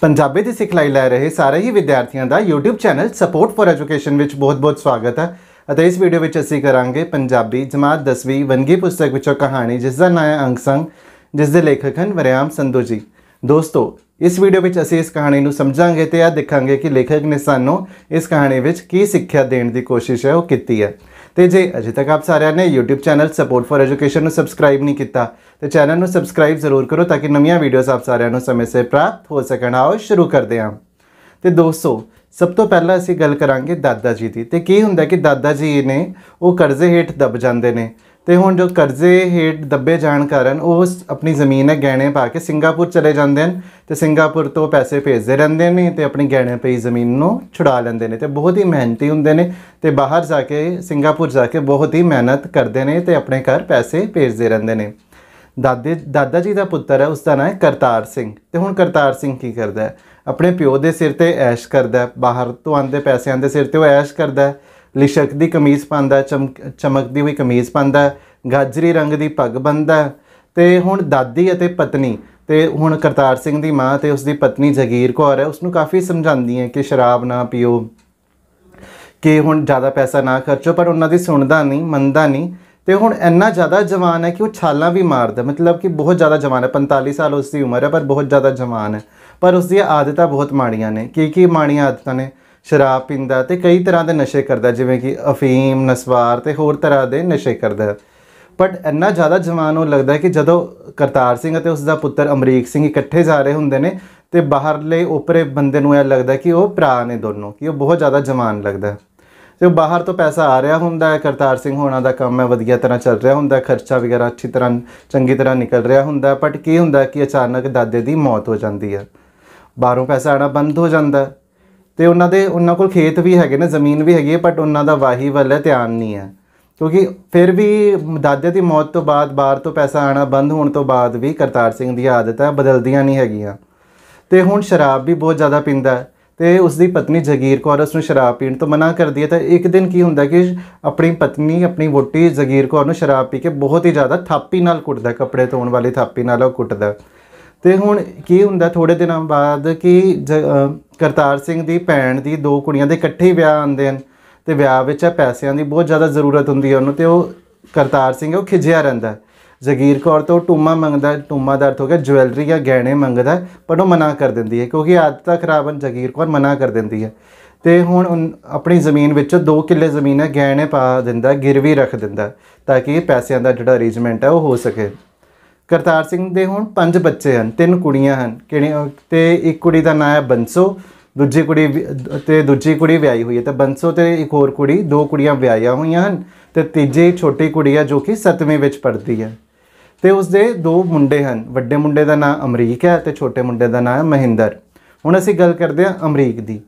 ਪੰਜਾਬੀ ਦੀ ਸਿਖਲਾਈ ਲੈ ਰਹੇ ਸਾਰੇ ਹੀ ਵਿਦਿਆਰਥੀਆਂ ਦਾ YouTube channel Support for Education ਵਿੱਚ ਬਹੁਤ-ਬਹੁਤ ਸਵਾਗਤ ਹੈ ਅਤੇ ਇਸ ਵੀਡੀਓ ਵਿੱਚ ਅਸੀਂ ਕਰਾਂਗੇ ਪੰਜਾਬੀ ਜਮਾਤ 10ਵੀਂ ਵੰਗੀ ਪੁਸਤਕ ਵਿੱਚੋਂ ਕਹਾਣੀ ਜਿਸ ਦਾ ਨਾਮ ਹੈ ਅੰਗਸੰਗ ਜਿਸ ਦੇ ਲੇਖਕ ਹਨ ਵਰਿਆਮ ਸੰਧੂ ਜੀ ਦੋਸਤੋ ਇਸ ਵੀਡੀਓ ਵਿੱਚ ਅਸੀਂ ਇਸ ਕਹਾਣੀ ਨੂੰ ਸਮਝਾਂਗੇ ਤੇ ਆ ਦੇਖਾਂਗੇ ਕਿ ਲੇਖਕ ਨੇ ਸਾਨੂੰ ਇਸ ਕਹਾਣੀ ਵਿੱਚ ਕੀ ਸਿੱਖਿਆ ਦੇਣ ਦੀ ਕੋਸ਼ਿਸ਼ ਹੈ ਉਹ ਕੀਤੀ ਹੈ ਤੇ ਜੇ ਅਜੇ ਤੱਕ ਆਪ ਸਾਰਿਆਂ ਨੇ YouTube channel Support for Education ਨੂੰ ਸਬਸਕ੍ਰਾਈਬ ਨਹੀਂ ਕੀਤਾ ਤੇ ਚੈਨਲ ਨੂੰ ਸਬਸਕ੍ਰਾਈਬ ਜ਼ਰੂਰ ਕਰੋ ਤਾਂ ਕਿ ਨਵੀਆਂ ਵੀਡੀਓਜ਼ ਆਪ ਸਾਰਿਆਂ ਨੂੰ ਸਮੇਂ ਸਿਰ ਪ੍ਰਾਪਤ ਹੋ ਸਕਣ ਆਓ ਸ਼ੁਰੂ ਕਰਦੇ ਹਾਂ ਤੇ ਦੋਸਤੋ ਸਭ ਤੋਂ ਪਹਿਲਾਂ ਅਸੀਂ ਗੱਲ ਕਰਾਂਗੇ ਦਾਦਾ ਜੀ ਦੀ ਤੇ ਕੀ ਹੁੰਦਾ ਕਿ ਦਾਦਾ ਜੀ ਨੇ ਉਹ ਕਰਜ਼ੇ ਹੇਠ ਦਬ ਜਾਂਦੇ ਨੇ ਤੇ ਹੁਣ ਜੋ ਕਰਜ਼ੇ ਹੇਠ ਦੱਬੇ ਜਾਣ ਕਾਰਨ ਉਹ ਆਪਣੀ ਜ਼ਮੀਨ ਹੈ ਗਹਿਣੇ ਪਾ ਕੇ ਸਿੰਗਾਪੁਰ ਚਲੇ ਜਾਂਦੇ ਹਨ ਤੇ ਸਿੰਗਾਪੁਰ ਤੋਂ ਪੈਸੇ ਭੇਜਦੇ ਰਹਿੰਦੇ ਨੇ ਤੇ ਆਪਣੀ ਗਹਿਣੇ ਪਈ ਜ਼ਮੀਨ ਨੂੰ ਛੁਡਾ ਲੈਂਦੇ ਨੇ ਤੇ ਬਹੁਤ ਹੀ ਮਿਹਨਤੀ ਹੁੰਦੇ ਨੇ ਤੇ ਬਾਹਰ ਜਾ ਕੇ ਸਿੰਗਾਪੁਰ ਜਾ ਕੇ ਬਹੁਤ ਹੀ ਮਿਹਨਤ ਕਰਦੇ ਨੇ ਤੇ ਆਪਣੇ ਘਰ ਪੈਸੇ ਭੇਜਦੇ ਰਹਿੰਦੇ ਨੇ ਦਾਦੇ ਦਾਦਾ ਜੀ ਦਾ ਪੁੱਤਰ ਹੈ ਉਸ ਦਾ ਨਾਮ ਹੈ ਕਰਤਾਰ ਸਿੰਘ ਤੇ ਹੁਣ ਕਰਤਾਰ ਸਿੰਘ ਕੀ ਕਰਦਾ ਹੈ ਆਪਣੇ ਪਿਓ ਦੇ ਸਿਰ ਤੇ ਐਸ਼ ਕਰਦਾ ਹੈ ਬਾਹਰ ਤੋਂ ਆਂਦੇ ਪੈਸਿਆਂ ਦੇ ਸਿਰ ਤੇ ਉਹ ਐਸ਼ ਕਰਦਾ ਹੈ ਲਿਸ਼ਕ ਦੀ ਕਮੀਜ਼ ਪਾਉਂਦਾ ਚਮਕਦੀ ਹੋਈ ਕਮੀਜ਼ ਪਾਉਂਦਾ ਗਾਜਰੀ ਰੰਗ ਦੀ ਪੱਗ ਬੰਨਦਾ ਤੇ ਹੁਣ ਦਾਦੀ ਅਤੇ ਪਤਨੀ ਤੇ ਹੁਣ ਕਰਤਾਰ ਸਿੰਘ ਦੀ ਮਾਂ ਤੇ ਉਸ ਦੀ ਪਤਨੀ ਜਗੀਰ ਕੌਰ ਹੈ ਉਸ ਨੂੰ ਕਾਫੀ ਸਮਝਾਉਂਦੀ ਹੈ ਕਿ ਸ਼ਰਾਬ ਨਾ ਪੀਓ ਕਿ ਹੁਣ ਜ਼ਿਆਦਾ ਪੈਸਾ ਨਾ ਖਰਚੋ ਪਰ ਉਹਨਾਂ ਦੀ ਸੁਣਦਾ ਨਹੀਂ ਮੰਨਦਾ ਨਹੀਂ ਤੇ ਹੁਣ ਇੰਨਾ ਜ਼ਿਆਦਾ ਜਵਾਨ ਹੈ ਕਿ ਉਹ ਛਾਲਾਂ ਵੀ ਮਾਰਦਾ ਮਤਲਬ ਕਿ ਬਹੁਤ ਜ਼ਿਆਦਾ ਜਵਾਨ ਹੈ 45 ਸਾਲ ਉਸ ਦੀ ਉਮਰ ਹੈ ਪਰ ਬਹੁਤ ਜ਼ਿਆਦਾ ਜਵਾਨ ਹੈ ਪਰ ਉਸ ਦੀ ਆਦਤਾਂ ਬਹੁਤ ਮਾੜੀਆਂ ਨੇ ਕੀ ਕੀ ਮਾੜੀਆਂ ਆਦਤਾਂ ਨੇ ਸ਼ਰਾਬ ਪੀਂਦਾ ਤੇ ਕਈ ਤਰ੍ਹਾਂ ਦੇ ਨਸ਼ੇ ਕਰਦਾ ਜਿਵੇਂ ਕਿ ਅਫੀਮ ਨਸਵਾਰ ਤੇ ਹੋਰ ਤਰ੍ਹਾਂ ਦੇ ਨਸ਼ੇ ਕਰਦਾ ਬਟ ਇੰਨਾ ਜ਼ਿਆਦਾ ਜਵਾਨ ਉਹ ਲੱਗਦਾ ਕਿ ਜਦੋਂ ਕਰਤਾਰ ਸਿੰਘ ਅਤੇ ਉਸ ਦਾ ਪੁੱਤਰ ਅਮਰੀਕ ਸਿੰਘ ਇਕੱਠੇ ਜਾ ਰਹੇ ਹੁੰਦੇ ਨੇ ਤੇ ਬਾਹਰਲੇ ਉਪਰੇ ਬੰਦੇ ਨੂੰ ਇਹ ਲੱਗਦਾ ਕਿ ਉਹ ਭਰਾ ਨੇ ਦੋਨੋਂ ਕਿ ਉਹ ਬਹੁਤ ਜ਼ਿਆਦਾ ਜਵਾਨ ਲੱਗਦਾ ਤੇ ਬਾਹਰ ਤੋਂ ਪੈਸਾ ਆ ਰਿਹਾ ਹੁੰਦਾ ਹੈ ਕਰਤਾਰ ਸਿੰਘ ਹੋਣਾ ਦਾ ਕੰਮ ਹੈ ਵਧੀਆ ਤਰ੍ਹਾਂ ਚੱਲ ਰਿਹਾ ਹੁੰਦਾ ਖਰਚਾ ਵਗੈਰਾ ਅੱਛੀ ਤਰ੍ਹਾਂ ਚੰਗੀ ਤਰ੍ਹਾਂ ਨਿਕਲ ਰਿਹਾ ਹੁੰਦਾ ਬਟ ਕੀ ਹੁੰਦਾ ਕਿ ਅਚਾਨਕ ਦਾਦੇ ਦੀ ਮੌਤ ਹੋ ਜਾਂਦੀ ਹੈ ਬਾਹਰੋਂ ਪੈਸਾ ਆਣਾ ਬੰਦ ਹੋ ਜਾਂਦਾ ਤੇ ਉਹਨਾਂ ਦੇ ਉਹਨਾਂ ਕੋਲ ਖੇਤ ਵੀ ਹੈਗੇ ਨੇ ਜ਼ਮੀਨ ਵੀ ਹੈਗੀ ਹੈ ਬਟ ਉਹਨਾਂ ਦਾ ਵਾਹੀ ਵੱਲ ਧਿਆਨ ਨਹੀਂ ਹੈ ਕਿਉਂਕਿ ਫਿਰ ਵੀ ਦਾਦੇ ਦੀ ਮੌਤ ਤੋਂ ਬਾਅਦ ਬਾਹਰ ਤੋਂ ਪੈਸਾ ਆਣਾ ਬੰਦ ਹੋਣ ਤੋਂ ਬਾਅਦ ਵੀ ਕਰਤਾਰ ਸਿੰਘ ਦੀ ਆਦਤਾਂ ਬਦਲਦੀਆਂ ਨਹੀਂ ਹੈਗੀਆਂ ਤੇ ਹੁਣ ਸ਼ਰਾਬ ਵੀ ਬਹੁਤ ਜ਼ਿਆਦਾ ਪੀਂਦਾ ਹੈ ਤੇ ਉਸ ਦੀ ਪਤਨੀ ਜਗੀਰ ਕੌਰ ਉਸ ਨੂੰ ਸ਼ਰਾਬ ਪੀਣ ਤੋਂ ਮਨਾ ਕਰਦੀ ਹੈ ਤਾਂ ਇੱਕ ਦਿਨ ਕੀ ਹੁੰਦਾ ਕਿ ਆਪਣੀ ਪਤਨੀ ਆਪਣੀ ਵੋਟੀ ਜਗੀਰ ਕੌਰ ਨੂੰ ਸ਼ਰਾਬ ਪੀ ਕੇ ਬਹੁਤ ਹੀ ਜ਼ਿਆਦਾ ਥਾਪੀ ਨਾਲ ਕੁੱਟਦਾ ਕੱਪੜੇ ਧੋਣ ਵਾਲੀ ਥਾਪੀ ਨਾਲ ਉਹ ਕੁੱਟਦਾ ਤੇ ਹੁਣ ਕੀ ਹੁੰਦਾ ਥੋੜੇ ਦਿਨਾਂ ਬਾਅਦ ਕਿ ਕਰਤਾਰ ਸਿੰਘ ਦੀ ਭੈਣ ਦੀ ਦੋ ਕੁੜੀਆਂ ਦੇ ਇਕੱਠੇ ਵਿਆਹ ਆਉਂਦੇ ਹਨ ਤੇ ਵਿਆਹ ਵਿੱਚ ਪੈਸਿਆਂ ਦੀ ਬਹੁਤ ਜ਼ਿਆਦਾ ਜ਼ਰੂਰਤ ਹੁੰਦੀ ਹੈ ਉਹਨੂੰ ਤੇ ਉਹ ਕਰਤਾਰ ਸਿੰਘ ਉਹ ਖਿਜਿਆ ਰਹਿੰਦਾ ਜ਼ਗੀਰ ਕੌਰ ਤੋਂ ਟੂਮਾ ਮੰਗਦਾ ਟੂਮਾ ਦਾ ਅਰਥ ਹੋ ਗਿਆ ਜਵੈਲਰੀ ਜਾਂ ਗਹਿਣੇ ਮੰਗਦਾ ਪਰ ਉਹ ਮਨਾ ਕਰ ਦਿੰਦੀ ਹੈ ਕਿਉਂਕਿ ਖਰਾਬ ਖਰਾਬਨ ਜ਼ਗੀਰ ਕੌਰ ਮਨਾ ਕਰ ਦਿੰਦੀ ਹੈ ਤੇ ਹੁਣ ਆਪਣੀ ਜ਼ਮੀਨ ਵਿੱਚ 2 ਕਿੱਲੇ ਜ਼ਮੀਨ ਹੈ ਗਹਿਣੇ ਪਾ ਦਿੰਦਾ ਗਿਰਵੀ ਰੱਖ ਦਿੰਦਾ ਤਾਂ ਕਿ ਪੈਸਿਆਂ ਦਾ ਜਿਹੜਾ ਅਰੇਂਜਮੈਂਟ ਹੈ ਉਹ ਹੋ ਸਕੇ ਕਰਤਾਰ ਸਿੰਘ ਦੇ ਹੁਣ ਪੰਜ ਬੱਚੇ ਹਨ ਤਿੰਨ ਕੁੜੀਆਂ ਹਨ ਕਿਹੜੇ ਤੇ ਇੱਕ ਕੁੜੀ ਦਾ ਨਾਮ ਹੈ ਬੰਸੋ ਦੂਜੀ ਕੁੜੀ ਤੇ ਦੂਜੀ ਕੁੜੀ ਵਿਆਹੀ ਹੋਈ ਹੈ ਤੇ ਬੰਸੋ ਤੇ ਇੱਕ ਹੋਰ ਕੁੜੀ ਦੋ ਕੁੜੀਆਂ ਵਿਆਹੀਆਂ ਹੋਈਆਂ ਹਨ ਤੇ ਤੀਜੀ ਛੋਟੀ ਕੁੜੀ ਹੈ ਜੋ ਕਿ 7ਵੇਂ ਵਿੱਚ ਪੜ੍ਹਦੀ ਹੈ ਤੇ ਉਸ ਦੇ ਦੋ ਮੁੰਡੇ ਹਨ ਵੱਡੇ ਮੁੰਡੇ ਦਾ ਨਾਮ ਅਮਰੀਕ ਹੈ ਤੇ ਛੋਟੇ ਮੁੰਡੇ ਦਾ ਨਾਮ ਮਹਿੰਦਰ ਹੁਣ ਅਸੀਂ ਗੱਲ ਕਰਦੇ ਹਾਂ ਅਮਰੀਕ ਦੀ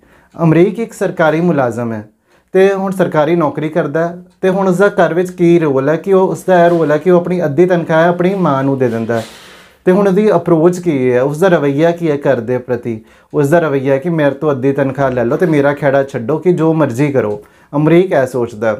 ਅਮਰੀਕ ਇੱਕ ਸਰਕਾਰੀ ਮੁਲਾਜ਼ਮ ਹੈ ਤੇ ਹੁਣ ਸਰਕਾਰੀ ਨੌਕਰੀ ਕਰਦਾ ਤੇ ਹੁਣ ਉਸ ਦਾ ਘਰ ਵਿੱਚ ਕੀ ਰੋਲ ਹੈ ਕਿ ਉਹ ਉਸ ਦਾ ਇਹ ਰੋਲ ਹੈ ਕਿ ਉਹ ਆਪਣੀ ਅੱਧੀ ਤਨਖਾਹ ਆਪਣੀ ਮਾਂ ਨੂੰ ਦੇ ਦਿੰਦਾ ਤੇ ਹੁਣ ਉਹਦੀ ਅਪਰੋਚ ਕੀ ਹੈ ਉਸ ਦਾ ਰਵਈਆ ਕੀ ਹੈ ਘਰ ਦੇ ਪ੍ਰਤੀ ਉਸ ਦਾ ਰਵਈਆ ਕਿ ਮੇਰੇ ਤੋਂ ਅੱਧੀ ਤਨਖਾਹ ਲੈ ਲਓ ਤੇ ਮੇਰਾ ਖੇੜਾ ਛੱਡੋ ਕਿ ਜੋ ਮਰਜ਼ੀ ਕਰੋ ਅਮਰੀਕ ਐ ਸੋਚਦਾ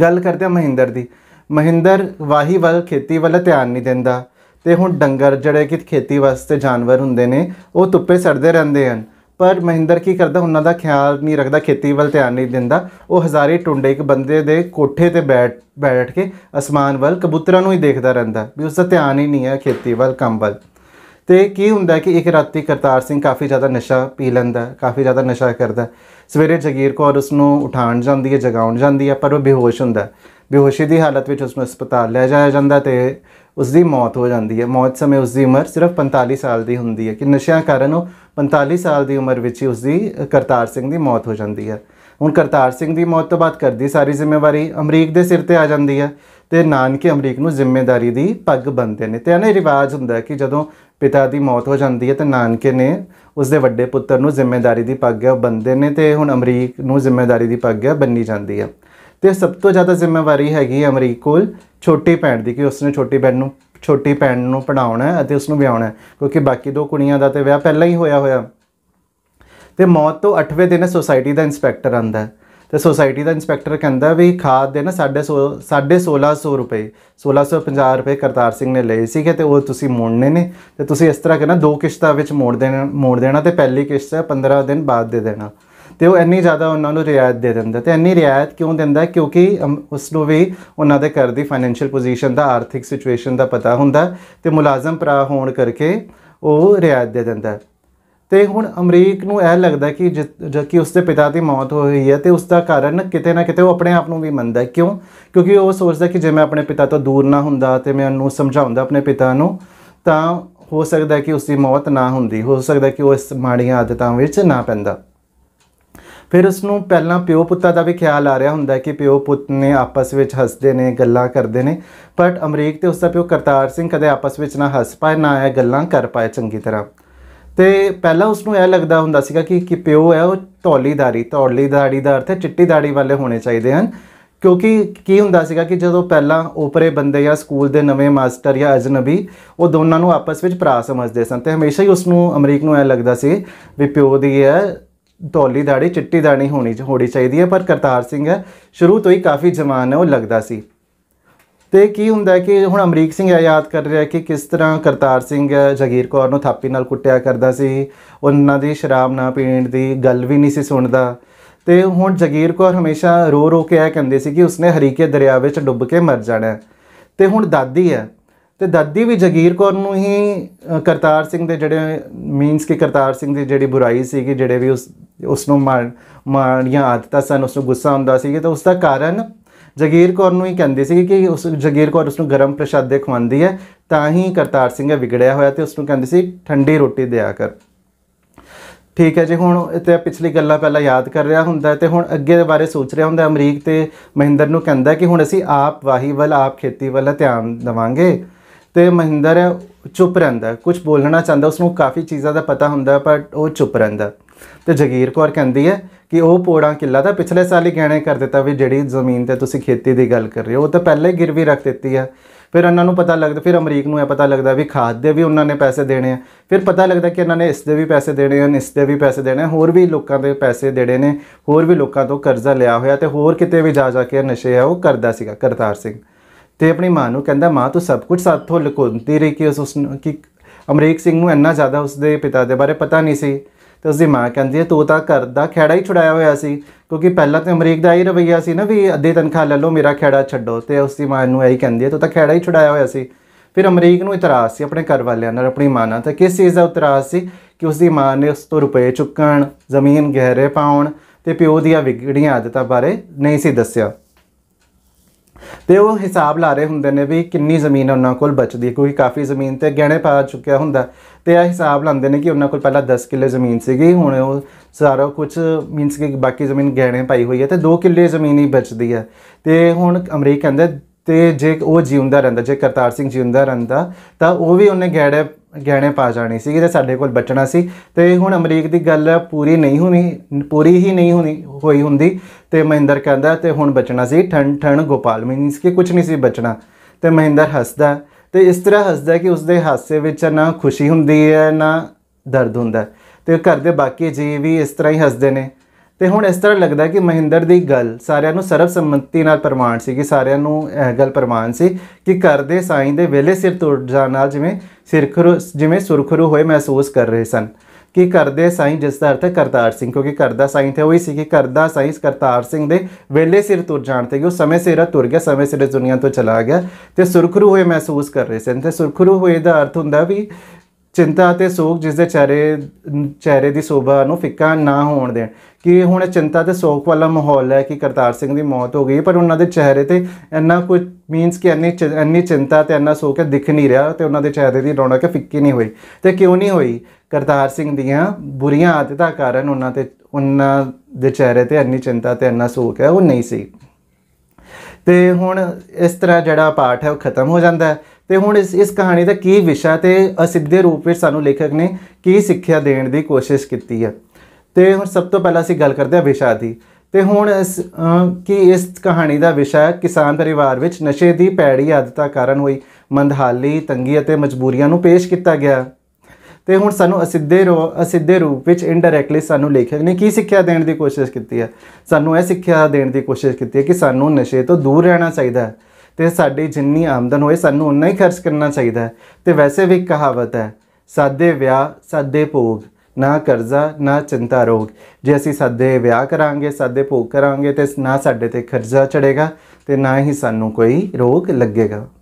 ਗੱਲ ਕਰਦੇ ਹਾਂ ਮਹਿੰਦਰ ਦੀ ਮਹਿੰਦਰ ਵਾਹੀ ਵੱਲ ਖੇਤੀ ਵੱਲ ਧਿਆਨ ਨਹੀਂ ਦਿੰਦਾ ਤੇ ਹੁਣ ਡੰਗਰ ਜਿਹੜੇ ਕਿ ਖੇਤੀ ਵਾਸਤੇ ਜਾਨਵਰ ਹੁੰਦੇ ਨੇ ਉਹ ਧੁੱਪੇ ਸੜਦੇ ਰਹਿੰਦੇ ਹਨ ਪਰ ਮਹਿੰਦਰ ਕੀ ਕਰਦਾ ਉਹਨਾਂ ਦਾ ਖਿਆਲ ਨਹੀਂ ਰੱਖਦਾ ਖੇਤੀ ਵੱਲ ਧਿਆਨ ਨਹੀਂ ਦਿੰਦਾ ਉਹ ਹਜ਼ਾਰੇ ਟੁੰਡੇ ਇੱਕ ਬੰਦੇ ਦੇ ਕੋਠੇ ਤੇ ਬੈਠ ਬੈਠ ਕੇ ਅਸਮਾਨ ਵੱਲ ਕਬੂਤਰਾਂ ਨੂੰ ਹੀ ਦੇਖਦਾ ਰਹਿੰਦਾ ਵੀ ਉਸ ਦਾ ਧਿਆਨ ਹੀ ਨਹੀਂ ਹੈ ਖੇਤੀ ਵੱਲ ਕੰਮ ਵੱਲ ਤੇ ਕੀ ਹੁੰਦਾ ਕਿ ਇੱਕ ਰਾਤੀ ਕਰਤਾਰ ਸਿੰਘ ਕਾਫੀ ਜ਼ਿਆਦਾ ਨਸ਼ਾ ਪੀ ਲੈਂਦਾ ਕਾਫੀ ਜ਼ਿਆਦਾ ਨਸ਼ਾ ਕਰਦਾ ਸਵੇਰੇ ਜਗੀਰ ਕੌਰ ਉਸ ਨੂੰ ਉਠਾਣ ਜਾਂਦੀ ਹੈ ਜਗਾਉਣ ਜਾਂਦੀ ਹੈ ਪਰ ਉਹ ਬੇਹੋਸ਼ ਹੁੰਦਾ ਬੇਹੋਸ਼ੀ ਦੀ ਹਾਲਤ ਵਿੱਚ ਉਸ ਨੂੰ ਹਸਪਤਾਲ ਲੈ ਜਾਇਆ ਜਾਂਦਾ ਤੇ ਉਸ ਦੀ ਮੌਤ ਹੋ ਜਾਂਦੀ ਹੈ ਮੌਤ ਸਮੇਂ ਉਸ ਦੀ ਉਮਰ ਸਿਰਫ 45 ਸਾਲ ਦੀ ਹੁੰਦੀ ਹੈ ਕਿ ਨਸ਼ਿਆਂ ਕਾਰਨ ਉਹ 45 ਸਾਲ ਦੀ ਉਮਰ ਵਿੱਚ ਹੀ ਉਸ ਦੀ ਕਰਤਾਰ ਸਿੰਘ ਦੀ ਮੌਤ ਹੋ ਜਾਂਦੀ ਹੈ ਹੁਣ ਕਰਤਾਰ ਸਿੰਘ ਦੀ ਮੌਤ ਤੋਂ ਬਾਅਦ ਕਰਦੀ ਸਾਰੀ ਜ਼ਿੰਮੇਵਾਰੀ ਅਮਰੀਕ ਦੇ ਸਿਰ ਤੇ ਆ ਜਾਂਦੀ ਹੈ ਤੇ ਨਾਨਕੇ ਅਮਰੀਕ ਨੂੰ ਜ਼ਿੰਮੇਵਾਰੀ ਦੀ ਪੱਗ ਬੰਨਦੇ ਨੇ ਤੇ ਇਹਨੇ ਰਿਵਾਜ ਹੁੰਦਾ ਕਿ ਜਦੋਂ ਪਿਤਾ ਦੀ ਮੌਤ ਹੋ ਜਾਂਦੀ ਹੈ ਤੇ ਨਾਨਕੇ ਨੇ ਉਸ ਦੇ ਵੱਡੇ ਪੁੱਤਰ ਨੂੰ ਜ਼ਿੰਮੇਵਾਰੀ ਦੀ ਪੱਗ ਬੰਨਦੇ ਨੇ ਤੇ ਹੁਣ ਅਮਰੀਕ ਨੂੰ ਜ਼ਿੰਮੇਵਾਰੀ ਦੀ ਪੱਗ ਬੰਨੀ ਜਾਂਦੀ ਹੈ ਤੇ ਸਭ ਤੋਂ ਜ਼ਿਆਦਾ ਜ਼ਿੰਮੇਵਾਰੀ ਹੈਗੀ ਅਮਰੀਕ ਕੋਲ ਛੋਟੀ ਭੈਣ ਦੀ ਕਿ ਉਸਨੇ ਛੋਟੀ ਭੈਣ ਨੂੰ ਛੋਟੀ ਭੈਣ ਨੂੰ ਪੜਾਉਣਾ ਹੈ ਅਤੇ ਉਸ ਨੂੰ ਵਿਆਹਣਾ ਹੈ ਕਿਉਂਕਿ ਬਾਕੀ ਦੋ ਕੁੜੀਆਂ ਦਾ ਤੇ ਵਿਆਹ ਪਹਿਲਾਂ ਹੀ ਹੋਇਆ ਹੋਇਆ ਤੇ ਮੌਤ ਤੋਂ 8ਵੇਂ ਦਿਨ ਸੋਸਾਇਟੀ ਦਾ ਇਨਸਪੈਕਟਰ ਆਂਦਾ ਹੈ ਤੇ ਸੋਸਾਇਟੀ ਦਾ ਇਨਸਪੈਕਟਰ ਕਹਿੰਦਾ ਵੀ ਖਾਦ ਦੇ ਨਾ 1650 ਰੁਪਏ 1650 ਰੁਪਏ ਕਰਤਾਰ ਸਿੰਘ ਨੇ ਲਏ ਸੀਗੇ ਤੇ ਉਹ ਤੁਸੀਂ ਮੋੜਨੇ ਨੇ ਤੇ ਤੁਸੀਂ ਇਸ ਤਰ੍ਹਾਂ ਕਰਨਾ ਦੋ ਕਿਸ਼ਤਾਂ ਵਿੱਚ ਮੋੜ ਦੇਣਾ ਮੋੜ ਦੇਣਾ ਤੇ ਪਹਿਲੀ ਕਿਸ਼ਤ ਹੈ 15 ਦਿਨ ਬਾਅਦ ਦੇ ਦੇਣਾ ਤੇ ਉਹ ਇੰਨੀ ਜ਼ਿਆਦਾ ਉਹਨਾਂ ਨੂੰ ਰਿਆਇਤ ਦੇ ਦਿੰਦਾ ਤੇ ਇੰਨੀ ਰਿਆਇਤ ਕਿਉਂ ਦਿੰਦਾ ਕਿਉਂਕਿ ਉਸ ਨੂੰ ਵੀ ਉਹਨਾਂ ਦੇ ਘਰ ਦੀ ਫਾਈਨੈਂਸ਼ੀਅਲ ਪੋਜੀਸ਼ਨ ਦਾ ਆਰਥਿਕ ਸਿਚੁਏਸ਼ਨ ਦਾ ਪਤਾ ਹੁੰਦਾ ਤੇ ਮੁਲਾਜ਼ਮ ਭਰਾ ਹੋਣ ਕਰਕੇ ਉਹ ਰਿਆਇਤ ਦੇ ਦਿੰਦਾ ਤੇ ਹੁਣ ਅਮਰੀਕ ਨੂੰ ਇਹ ਲੱਗਦਾ ਕਿ ਕਿ ਉਸਦੇ ਪਿਤਾ ਦੀ ਮੌਤ ਹੋਈ ਹੈ ਤੇ ਉਸ ਦਾ ਕਾਰਨ ਕਿਤੇ ਨਾ ਕਿਤੇ ਉਹ ਆਪਣੇ ਆਪ ਨੂੰ ਵੀ ਮੰਨਦਾ ਕਿਉਂ ਕਿਉਂਕਿ ਉਹ ਸੋਚਦਾ ਕਿ ਜੇ ਮੈਂ ਆਪਣੇ ਪਿਤਾ ਤੋਂ ਦੂਰ ਨਾ ਹੁੰਦਾ ਤੇ ਮੈਂ ਉਹਨੂੰ ਸਮਝਾਉਂਦਾ ਆਪਣੇ ਪਿਤਾ ਨੂੰ ਤਾਂ ਹੋ ਸਕਦਾ ਕਿ ਉਸ ਦੀ ਮੌਤ ਨਾ ਹੁੰਦੀ ਹੋ ਸਕਦਾ ਕਿ ਉਹ ਇਸ ਮਾੜੀਆਂ ਆਦਤਾਂ ਵਿੱਚ ਨਾ ਪੈਂਦਾ ਫਿਰ ਉਸ ਨੂੰ ਪਹਿਲਾਂ ਪਿਓ ਪੁੱਤਾਂ ਦਾ ਵੀ ਖਿਆਲ ਆ ਰਿਹਾ ਹੁੰਦਾ ਕਿ ਪਿਓ ਪੁੱਤ ਨੇ ਆਪਸ ਵਿੱਚ ਹੱਸਦੇ ਨੇ ਗੱਲਾਂ ਕਰਦੇ ਨੇ ਬਟ ਅਮਰੀਕ ਤੇ ਉਸ ਦਾ ਪਿਓ ਕਰਤਾਰ ਸਿੰਘ ਕਦੇ ਆਪਸ ਵਿੱਚ ਨਾ ਹੱਸ ਪਾਏ ਨਾ ਇਹ ਗੱਲਾਂ ਕਰ ਪਾਏ ਚੰਗੀ ਤਰ੍ਹਾਂ ਤੇ ਪਹਿਲਾਂ ਉਸ ਨੂੰ ਇਹ ਲੱਗਦਾ ਹੁੰਦਾ ਸੀਗਾ ਕਿ ਕਿ ਪਿਓ ਹੈ ਉਹ ਧੌਲੀਦਾਰੀ ਦਾੜੀ ਦਾ ਅਰਥ ਹੈ ਚਿੱਟੀ ਦਾੜੀ ਵਾਲੇ ਹੋਣੇ ਚਾਹੀਦੇ ਹਨ ਕਿਉਂਕਿ ਕੀ ਹੁੰਦਾ ਸੀਗਾ ਕਿ ਜਦੋਂ ਪਹਿਲਾਂ ਉਪਰੇ ਬੰਦੇ ਜਾਂ ਸਕੂਲ ਦੇ ਨਵੇਂ ਮਾਸਟਰ ਜਾਂ ਅਜਨਬੀ ਉਹ ਦੋਨਾਂ ਨੂੰ ਆਪਸ ਵਿੱਚ ਭਰਾ ਸਮਝਦੇ ਸਨ ਤੇ ਹਮੇਸ਼ਾ ਹੀ ਉਸ ਨੂੰ ਅਮਰੀਕ ਨੂੰ ਇਹ ਲੱਗਦਾ ਸੀ ਵੀ ਪਿਓ ਦੀ ਹੈ ਢੋਲੀ ਦਾੜੀ ਚਿੱਟੀ ਦਾੜੀ ਹੋਣੀ ਹੋਣੀ ਚਾਹੀਦੀ ਹੈ ਪਰ ਕਰਤਾਰ ਸਿੰਘ ਹੈ ਸ਼ੁਰੂ ਤੋਂ ਹੀ ਕਾਫੀ ਜਵਾਨ ਹੈ ਉਹ ਲੱਗਦਾ ਸੀ ਤੇ ਕੀ ਹੁੰਦਾ ਕਿ ਹੁਣ ਅਮਰੀਕ ਸਿੰਘ ਯਾਦ ਕਰ ਰਿਹਾ ਕਿ ਕਿਸ ਤਰ੍ਹਾਂ ਕਰਤਾਰ ਸਿੰਘ ਜਗੀਰ ਕੌਰ ਨੂੰ ਥਾਪੀ ਨਾਲ ਕੁੱਟਿਆ ਕਰਦਾ ਸੀ ਉਹਨਾਂ ਦੀ ਸ਼ਰਾਬ ਨਾ ਪੀਣ ਦੀ ਗੱਲ ਵੀ ਨਹੀਂ ਸੀ ਸੁਣਦਾ ਤੇ ਹੁਣ ਜਗੀਰ ਕੌਰ ਹਮੇਸ਼ਾ ਰੋ ਰੋ ਕੇ ਇਹ ਕਹਿੰਦੇ ਸੀ ਕਿ ਉਸਨੇ ਹਰੀਕੇ ਦਰਿਆ ਵਿੱਚ ਡੁੱਬ ਕੇ ਮਰ ਜਾਣਾ ਤੇ ਹੁਣ ਦਾਦੀ ਹੈ ਤੇ ਦਾਦੀ ਵੀ ਜਗੀਰ ਕੌਰ ਨੂੰ ਹੀ ਕਰਤਾਰ ਸਿੰਘ ਦੇ ਜਿਹੜੇ ਮੀਨਸ ਕਿ ਕਰਤਾਰ ਸਿੰਘ ਦੀ ਜਿਹੜੀ ਬੁਰਾਈ ਸੀ ਕਿ ਜਿਹੜੇ ਵੀ ਉਸ ਉਸ ਨੂੰ ਮਾੜੀਆਂ ਆਦਤਾਂ ਸਨ ਉਸ ਨੂੰ ਗੁੱਸਾ ਹੁੰਦਾ ਸੀ ਕਿ ਤਾਂ ਉਸ ਦਾ ਕਾਰਨ ਜਗੀਰ ਕੌਰ ਨੂੰ ਹੀ ਕਹਿੰਦੇ ਸੀ ਕਿ ਉਸ ਜਗੀਰ ਕੌਰ ਉਸ ਨੂੰ ਗਰਮ ਪ੍ਰਸ਼ਾਦ ਦੇ ਖਵਾਉਂਦੀ ਹੈ ਤਾਂ ਹੀ ਕਰਤਾਰ ਸਿੰਘ ਵਿਗੜਿਆ ਹੋਇਆ ਤੇ ਉਸ ਨੂੰ ਕਹਿੰਦੇ ਸੀ ਠੰਡੀ ਰੋਟੀ ਦਿਆ ਕਰ ਠੀਕ ਹੈ ਜੀ ਹੁਣ ਤੇ ਪਿਛਲੀ ਗੱਲਾਂ ਪਹਿਲਾਂ ਯਾਦ ਕਰ ਰਿਹਾ ਹੁੰਦਾ ਤੇ ਹੁਣ ਅੱਗੇ ਦੇ ਬਾਰੇ ਸੋਚ ਰਿਹਾ ਹੁੰਦਾ ਅਮਰੀਕ ਤੇ ਮਹਿੰਦਰ ਨੂੰ ਕਹਿੰਦਾ ਕਿ ਹੁਣ ਅਸੀਂ ਆਪ ਵਾਹੀ ਵੱਲ ਆਪ ਖੇਤੀ ਵੱਲ ਧਿਆਨ ਦਵਾਂਗੇ ਤੇ ਮਹਿੰਦਰ ਚੁੱਪ ਰਹਿੰਦਾ ਕੁਝ ਬੋਲਣਾ ਚਾਹੁੰਦਾ ਉਸ ਨੂੰ ਕਾਫੀ ਚੀਜ਼ਾਂ ਦਾ ਪਤਾ ਹੁੰਦਾ ਪਰ ਉਹ ਚੁੱਪ ਰਹਿੰਦਾ ਤੇ ਜਗੀਰ ਕੌਰ ਕਹਿੰਦੀ ਹੈ ਕਿ ਉਹ ਪੋੜਾ ਕਿੱਲਾ ਤਾਂ ਪਿਛਲੇ ਸਾਲ ਹੀ ਗਹਿਣੇ ਕਰ ਦਿੱਤਾ ਵੀ ਜਿਹੜੀ ਜ਼ਮੀਨ ਤੇ ਤੁਸੀਂ ਖੇਤੀ ਦੀ ਗੱਲ ਕਰ ਰਹੇ ਹੋ ਉਹ ਤਾਂ ਪਹਿਲੇ ਹੀ ਗਿਰਵੀ ਰੱਖ ਦਿੱਤੀ ਹੈ ਫਿਰ ਉਹਨਾਂ ਨੂੰ ਪਤਾ ਲੱਗਦਾ ਫਿਰ ਅਮਰੀਕ ਨੂੰ ਇਹ ਪਤਾ ਲੱਗਦਾ ਵੀ ਖਾਦ ਦੇ ਵੀ ਉਹਨਾਂ ਨੇ ਪੈਸੇ ਦੇਣੇ ਆ ਫਿਰ ਪਤਾ ਲੱਗਦਾ ਕਿ ਇਹਨਾਂ ਨੇ ਇਸ ਦੇ ਵੀ ਪੈਸੇ ਦੇਣੇ ਹਨ ਇਸ ਦੇ ਵੀ ਪੈਸੇ ਦੇਣੇ ਹੋਰ ਵੀ ਲੋਕਾਂ ਦੇ ਪੈਸੇ ਦੇਣੇ ਨੇ ਹੋਰ ਵੀ ਲੋਕਾਂ ਤੋਂ ਕਰਜ਼ਾ ਲਿਆ ਹੋਇਆ ਤੇ ਹੋਰ ਕਿਤੇ ਵੀ ਜਾ ਜਾ ਕੇ ਨਸ਼ੇ ਆ ਉਹ ਕਰਦਾ ਸੀਗਾ ਕਰਤਾਰ ਸਿੰਘ ਤੇ ਆਪਣੀ ਮਾਂ ਨੂੰ ਕਹਿੰਦਾ ਮਾਂ ਤੂੰ ਸਭ ਕੁਝ ਸਾਥੋਂ ਲੁਕਾਉਂਦੀ ਰਹੀ ਕਿ ਉਸ ਕਿ ਅਮਰੀਕ ਸਿੰਘ ਨੂੰ ਇੰਨਾ ਜ਼ਿਆਦਾ ਉਸਦੇ ਪਿਤਾ ਦੇ ਬਾਰੇ ਪਤਾ ਨਹੀਂ ਸੀ ਤੇ ਉਸਦੀ ਮਾਂ ਕਹਿੰਦੀ ਹੈ ਤੂੰ ਤਾਂ ਘਰ ਦਾ ਖੇੜਾ ਹੀ ਛੁੜਾਇਆ ਹੋਇਆ ਸੀ ਕਿਉਂਕਿ ਪਹਿਲਾਂ ਤੇ ਅਮਰੀਕ ਦਾ ਹੀ ਰਵਈਆ ਸੀ ਨਾ ਵੀ ਅੱਧੇ ਤਨਖਾਹ ਲੈ ਲਓ ਮੇਰਾ ਖੇੜਾ ਛੱਡੋ ਤੇ ਉਸਦੀ ਮਾਂ ਨੂੰ ਇਹੀ ਕਹਿੰਦੀ ਹੈ ਤੂੰ ਤਾਂ ਖੇੜਾ ਹੀ ਛੁੜਾਇਆ ਹੋਇਆ ਸੀ ਫਿਰ ਅਮਰੀਕ ਨੂੰ ਇਤਰਾਜ਼ ਸੀ ਆਪਣੇ ਘਰ ਵਾਲਿਆਂ ਨਾਲ ਆਪਣੀ ਮਾਂ ਨਾਲ ਤਾਂ ਕਿਸ ਚੀਜ਼ ਦਾ ਇਤਰਾਜ਼ ਸੀ ਕਿ ਉਸਦੀ ਮਾਂ ਨੇ ਉਸ ਤੋਂ ਰੁਪਏ ਚੁੱਕਣ ਜ਼ਮੀਨ ਗਹਿਰੇ ਪਾਉਣ ਤੇ ਪਿਓ ਦੀਆਂ ਵਿਗੜੀਆਂ ਆਦਤਾਂ ਬਾਰੇ ਨਹੀਂ ਸੀ ਦੱਸਿਆ ਤੇ ਉਹ ਹਿਸਾਬ ਲਾ ਰਹੇ ਹੁੰਦੇ ਨੇ ਵੀ ਕਿੰਨੀ ਜ਼ਮੀਨ ਉਹਨਾਂ ਕੋਲ ਬਚਦੀ ਕਿਉਂਕਿ ਕਾਫੀ ਜ਼ਮੀਨ ਤੇ ਗਹਿਣੇ ਪਾ ਚੁੱਕਿਆ ਹੁੰਦਾ ਤੇ ਇਹ ਹਿਸਾਬ ਲਾਉਂਦੇ ਨੇ ਕਿ ਉਹਨਾਂ ਕੋਲ ਪਹਿਲਾਂ 10 ਕਿੱਲੇ ਜ਼ਮੀਨ ਸੀਗੀ ਹੁਣ ਉਹ ਸਾਰਾ ਕੁਝ ਮੀਨਸ ਕਿ ਬਾਕੀ ਜ਼ਮੀਨ ਗਹਿਣੇ ਪਾਈ ਹੋਈ ਹੈ ਤੇ 2 ਕਿੱਲੇ ਜ਼ਮੀਨ ਹੀ ਬਚਦੀ ਹੈ ਤੇ ਹੁਣ ਅਮਰੀਕ ਕਹਿੰਦਾ ਤੇ ਜੇ ਉਹ ਜਿਉਂਦਾ ਰਹਿੰਦਾ ਜੇ ਕਰਤਾਰ ਸਿੰਘ ਜਿਉਂਦਾ ਰਹਿੰਦਾ ਤਾਂ ਉਹ ਵੀ ਉਹਨੇ ਗਹਿੜੇ ਗਹਿਣੇ ਪਾ ਜਾਣੀ ਸੀ ਤੇ ਸਾਡੇ ਕੋਲ ਬਚਣਾ ਸੀ ਤੇ ਹੁਣ ਅਮਰੀਕ ਦੀ ਗੱਲ ਪੂਰੀ ਨਹੀਂ ਹੋਣੀ ਪੂਰੀ ਹੀ ਨਹੀਂ ਹੋਣੀ ਹੋਈ ਹੁੰਦੀ ਤੇ ਮਹਿੰਦਰ ਕਹਿੰਦਾ ਤੇ ਹੁਣ ਬਚਣਾ ਸੀ ਠਣ ਠਣ ਗੋਪਾਲ ਮੀਨਸ ਕਿ ਕੁਝ ਨਹੀਂ ਸੀ ਬਚਣਾ ਤੇ ਮਹਿੰਦਰ ਹੱਸਦਾ ਤੇ ਇਸ ਤਰ੍ਹਾਂ ਹੱਸਦਾ ਕਿ ਉਸਦੇ ਹਾਸੇ ਵਿੱਚ ਨਾ ਖੁਸ਼ੀ ਹੁੰਦੀ ਹੈ ਨਾ ਦਰਦ ਹੁੰਦਾ ਤੇ ਘਰ ਦੇ ਬਾਕੀ ਜੀ ਵੀ ਇਸ ਤਰ੍ਹਾਂ ਹੀ ਹੱਸਦੇ ਨੇ ਤੇ ਹੁਣ ਇਸ ਤਰ੍ਹਾਂ ਲੱਗਦਾ ਕਿ ਮਹਿੰਦਰ ਦੀ ਗੱਲ ਸਾਰਿਆਂ ਨੂੰ ਸਰਬ ਸੰਮਤੀ ਨਾਲ ਪ੍ਰਮਾਣ ਸੀ ਕਿ ਸਾਰਿਆਂ ਨੂੰ ਇਹ ਗੱਲ ਪ੍ਰਮਾਣ ਸੀ ਕਿ ਘਰ ਦੇ ਸਾਈਂ ਦੇ ਵੇਲੇ ਸਿਰ ਤੁਰ ਜਾਣ ਨਾਲ ਜਿਵੇਂ ਸਿਰਖਰੂ ਜਿਵੇਂ ਸੁਰਖਰੂ ਹੋਏ ਮਹਿਸੂਸ ਕਰ ਰਹੇ ਸਨ ਕਿ ਘਰ ਦੇ ਸਾਈਂ ਜਿਸ ਦਾ ਅਰਥ ਹੈ ਕਰਤਾਰ ਸਿੰਘ ਕਿਉਂਕਿ ਘਰ ਦਾ ਸਾਈਂ ਤੇ ਉਹੀ ਸੀ ਕਿ ਘਰ ਦਾ ਸਾਈਂ ਕਰਤਾਰ ਸਿੰਘ ਦੇ ਵੇਲੇ ਸਿਰ ਤੁਰ ਜਾਣ ਤੇ ਉਹ ਸਮੇਂ ਸਿਰ ਤੁਰ ਗਿਆ ਸਮੇਂ ਸਿਰ ਦੁਨੀਆ ਤੋਂ ਚਲਾ ਗਿਆ ਤੇ ਸੁਰਖਰੂ ਹੋਏ ਮਹਿਸੂਸ ਕਰ ਰਹੇ ਸਨ ਤੇ ਸੁਰਖਰੂ ਹੋਏ ਦਾ ਅਰਥ ਹੁੰਦਾ ਵੀ ਚਿੰਤਾ ਤੇ ਸੋਗ ਜਿਸ ਦੇ ਚਿਹਰੇ ਚਿਹਰੇ ਦੀ ਸੋਭਾ ਨੂੰ ਫਿੱਕਾ ਨਾ ਹੋਣ ਦੇਣ ਕਿ ਹੁਣ ਚਿੰਤਾ ਤੇ ਸੋਗ ਵਾਲਾ ਮਾਹੌਲ ਹੈ ਕਿ ਕਰਤਾਰ ਸਿੰਘ ਦੀ ਮੌਤ ਹੋ ਗਈ ਪਰ ਉਹਨਾਂ ਦੇ ਚਿਹਰੇ ਤੇ ਇੰਨਾ ਕੁਝ ਮੀਨਸ ਕਿ ਇੰਨੀ ਇੰਨੀ ਚਿੰਤਾ ਤੇ ਇੰਨਾ ਸੋਗ ਦਿਖ ਨਹੀਂ ਰਿਹਾ ਤੇ ਉਹਨਾਂ ਦੇ ਚਿਹਰੇ ਦੀ ਰੌਣਕ ਫਿੱਕੀ ਨਹੀਂ ਹੋਈ ਤੇ ਕਿਉਂ ਨਹੀਂ ਹੋਈ ਕਰਤਾਰ ਸਿੰਘ ਦੀਆਂ ਬੁਰੀਆਂ ਆਦਤਾਂ ਕਾਰਨ ਉਹਨਾਂ ਤੇ ਉਹਨਾਂ ਦੇ ਚਿਹਰੇ ਤੇ ਇੰਨੀ ਚਿੰਤਾ ਤੇ ਇੰਨਾ ਸੋਗ ਹੈ ਉਹ ਨਹੀਂ ਸੀ ਤੇ ਹੁਣ ਇਸ ਤਰ੍ਹਾਂ ਜਿਹੜਾ ਪਾਠ ਹੈ ਉਹ ਖਤਮ ਹੋ ਜਾਂਦਾ ਹੈ ਤੇ ਹੁਣ ਇਸ ਇਸ ਕਹਾਣੀ ਦਾ ਕੀ ਵਿਸ਼ਾ ਤੇ ਅਸਿੱਧੇ ਰੂਪ ਵਿੱਚ ਸਾਨੂੰ ਲੇਖਕ ਨੇ ਕੀ ਸਿੱਖਿਆ ਦੇਣ ਦੀ ਕੋਸ਼ਿਸ਼ ਕੀਤੀ ਹੈ ਤੇ ਹੁਣ ਸਭ ਤੋਂ ਪਹਿਲਾਂ ਅਸੀਂ ਗੱਲ ਕਰਦੇ ਹਾਂ ਵਿਸ਼ਾ ਦੀ ਤੇ ਹੁਣ ਇਸ ਕਿ ਇਸ ਕਹਾਣੀ ਦਾ ਵਿਸ਼ਾ ਕਿਸਾਨ ਪਰਿਵਾਰ ਵਿੱਚ ਨਸ਼ੇ ਦੀ ਪੈੜੀ ਆਦਤਾਂ ਕਾਰਨ ਹੋਈ ਮੰਦਹਾਲੀ ਤੰਗੀ ਅਤੇ ਮਜਬੂਰੀਆਂ ਨੂੰ ਪੇਸ਼ ਕੀਤਾ ਗਿਆ ਤੇ ਹੁਣ ਸਾਨੂੰ ਅਸਿੱਧੇ ਅਸਿੱਧੇ ਰੂਪ ਵਿੱਚ ਇਨਡਾਇਰੈਕਟਲੀ ਸਾਨੂੰ ਲੇਖਕ ਨੇ ਕੀ ਸਿੱਖਿਆ ਦੇਣ ਦੀ ਕੋਸ਼ਿਸ਼ ਕੀਤੀ ਹੈ ਸਾਨੂੰ ਇਹ ਸਿੱਖਿਆ ਦੇਣ ਦੀ ਕੋਸ਼ਿਸ਼ ਕੀਤੀ ਹੈ ਕਿ ਸਾਨੂੰ ਨਸ਼ੇ ਤੋਂ ਦੂਰ ਰਹਿਣਾ ਚਾਹੀਦਾ ਹੈ ਤੇ ਸਾਡੀ ਜਿੰਨੀ ਆਮਦਨ ਹੋਏ ਸਾਨੂੰ ਉਨਾ ਹੀ ਖਰਚ ਕਰਨਾ ਚਾਹੀਦਾ ਹੈ ਤੇ ਵੈਸੇ ਵੀ ਇੱਕ ਕਹਾਵਤ ਹੈ ਸਾਦੇ ਵਿਆਹ ਸਾਦੇ ਭੋਗ ਨਾ ਕਰਜ਼ਾ ਨਾ ਚਿੰਤਾ ਰੋਗ ਜੇ ਅਸੀਂ ਸਾਦੇ ਵਿਆਹ ਕਰਾਂਗੇ ਸਾਦੇ ਭੋਗ ਕਰਾਂਗੇ ਤੇ ਨਾ ਸਾਡੇ ਤੇ ਕਰਜ਼ਾ ਚੜੇਗਾ ਤੇ ਨਾ ਹੀ ਸਾਨੂੰ ਕੋਈ ਰੋਗ ਲੱਗੇਗਾ